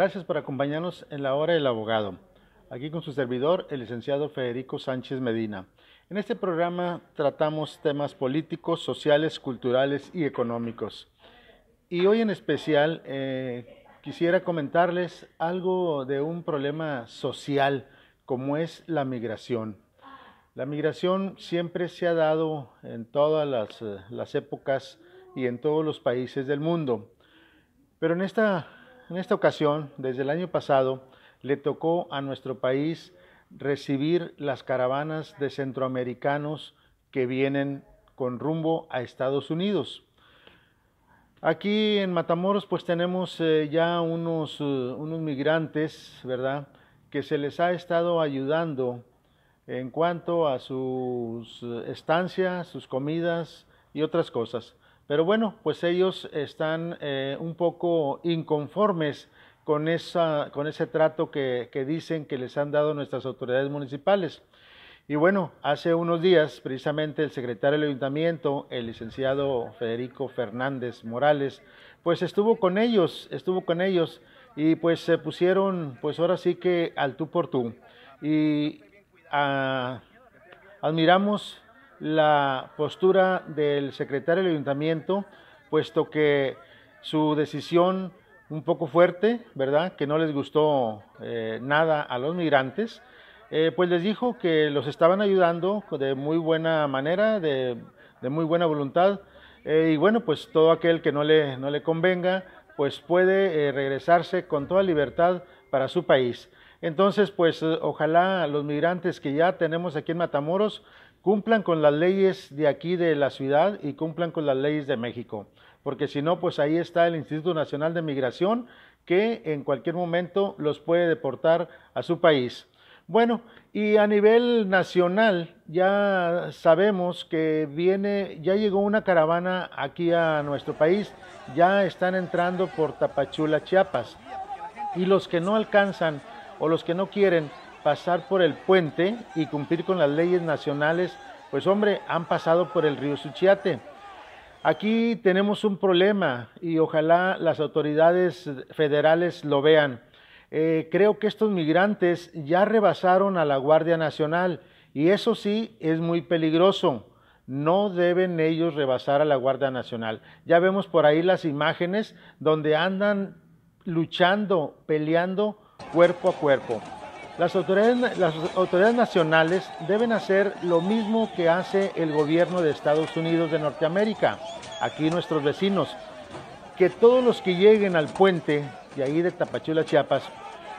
Gracias por acompañarnos en la hora del abogado. Aquí con su servidor, el licenciado Federico Sánchez Medina. En este programa tratamos temas políticos, sociales, culturales y económicos. Y hoy en especial eh, quisiera comentarles algo de un problema social como es la migración. La migración siempre se ha dado en todas las, eh, las épocas y en todos los países del mundo. Pero en esta en esta ocasión, desde el año pasado, le tocó a nuestro país recibir las caravanas de centroamericanos que vienen con rumbo a Estados Unidos. Aquí en Matamoros pues tenemos eh, ya unos, eh, unos migrantes, ¿verdad? Que se les ha estado ayudando en cuanto a sus eh, estancias, sus comidas y otras cosas. Pero bueno, pues ellos están eh, un poco inconformes con, esa, con ese trato que, dicen que les han dado nuestras autoridades municipales. Y bueno, hace unos días precisamente el secretario del ayuntamiento, el licenciado Federico Fernández Morales, pues estuvo con ellos, estuvo con ellos y pues se pusieron pues ahora sí que al tú por tú. Y ah, admiramos la postura del secretario del ayuntamiento, puesto que su decisión un poco fuerte, ¿verdad? Que no les gustó eh, nada a los migrantes, eh, pues les dijo que los estaban ayudando de muy buena manera, de, muy buena voluntad, eh, y bueno, pues todo aquel que no le, no le convenga, pues puede regresarse con toda libertad para su país. Entonces, pues eh, ojalá los migrantes que ya tenemos aquí en Matamoros cumplan con las leyes de aquí de la ciudad y cumplan con las leyes de México, porque si no, pues ahí está el Instituto Nacional de Migración que en cualquier momento los puede deportar a su país. Bueno, y a nivel nacional ya sabemos que viene, ya llegó una caravana aquí a nuestro país, ya están entrando por Tapachula, Chiapas, y los que no alcanzan o los que no quieren pasar por el puente y cumplir con las leyes nacionales, pues hombre, han pasado por el río Suchiate. Aquí tenemos un problema y ojalá las autoridades federales lo vean. Eh, creo que estos migrantes ya rebasaron a la Guardia Nacional y eso sí es muy peligroso. No deben ellos rebasar a la Guardia Nacional. Ya vemos por ahí las imágenes donde andan luchando, peleando cuerpo a cuerpo. Las autoridades, las autoridades nacionales deben hacer lo mismo que hace el gobierno de Estados Unidos de Norteamérica, aquí nuestros vecinos, que todos los que lleguen al puente de ahí de Tapachula, Chiapas,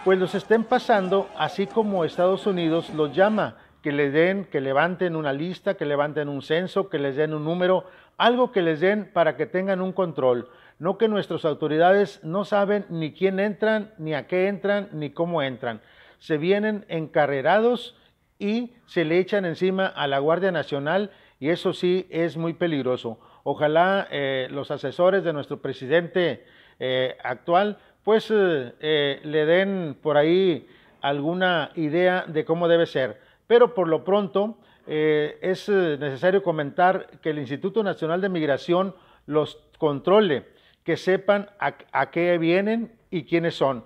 pues los estén pasando así como Estados Unidos los llama, que le den, que levanten una lista, que levanten un censo, que les den un número, algo que les den para que tengan un control. No que nuestras autoridades no saben ni quién entran, ni a qué entran, ni cómo entran. Se vienen encarrerados y se le echan encima a la Guardia Nacional y eso sí es muy peligroso. Ojalá eh, los asesores de nuestro presidente eh, actual pues eh, le den por ahí alguna idea de cómo debe ser. Pero por lo pronto es necesario comentar que el Instituto Nacional de Migración los controle que sepan a, qué vienen y quiénes son.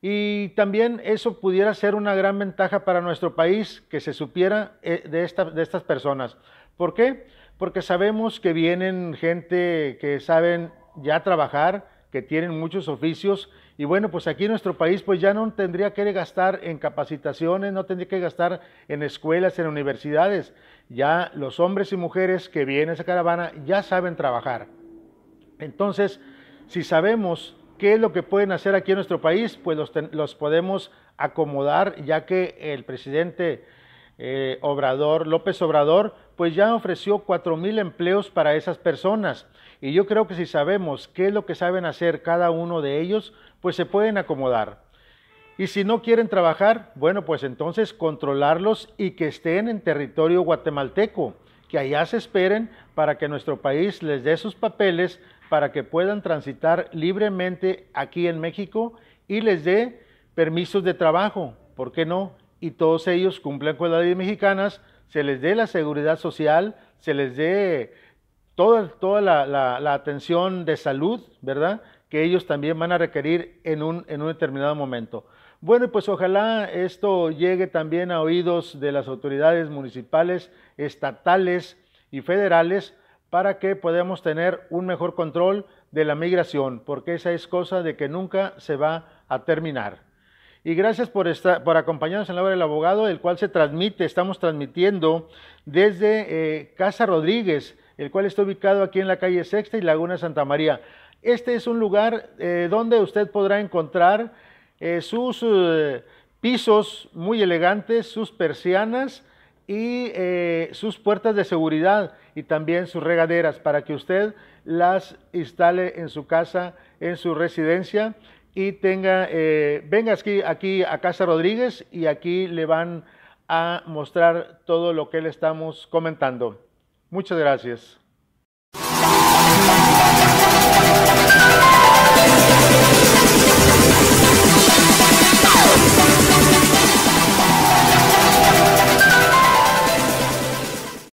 Y también eso pudiera ser una gran ventaja para nuestro país, que se supiera eh, de, estas personas. ¿Por qué? Porque sabemos que vienen gente que saben ya trabajar, que tienen muchos oficios, y bueno, pues aquí nuestro país pues ya no tendría que gastar en capacitaciones, no tendría que gastar en escuelas, en universidades. Ya los hombres y mujeres que vienen a esa caravana ya saben trabajar. Entonces, si sabemos qué es lo que pueden hacer aquí en nuestro país, pues los, podemos acomodar, ya que el presidente eh, Obrador, López Obrador, pues ya ofreció 4.000 mil empleos para esas personas. Y yo creo que si sabemos qué es lo que saben hacer cada uno de ellos, pues se pueden acomodar. Y si no quieren trabajar, bueno, pues entonces controlarlos y que estén en territorio guatemalteco, que allá se esperen para que nuestro país les dé sus papeles para que puedan transitar libremente aquí en México y les dé permisos de trabajo, ¿por qué no? Y todos ellos cumplan con las leyes mexicanas, se les dé la seguridad social, se les dé toda, toda la, atención de salud, ¿verdad? Que ellos también van a requerir en un, en un determinado momento. Bueno, pues ojalá esto llegue también a oídos de las autoridades municipales, estatales y federales para que podamos tener un mejor control de la migración, porque esa es cosa de que nunca se va a terminar. Y gracias por, por acompañarnos en la obra del abogado, el cual se transmite, estamos transmitiendo desde eh, Casa Rodríguez, el cual está ubicado aquí en la calle Sexta y Laguna Santa María. Este es un lugar eh, donde usted podrá encontrar eh, sus pisos muy elegantes, sus persianas, y eh, sus puertas de seguridad y también sus regaderas para que usted las instale en su casa, en su residencia y tenga, eh, venga aquí, aquí a Casa Rodríguez y aquí le van a mostrar todo lo que le estamos comentando. Muchas gracias.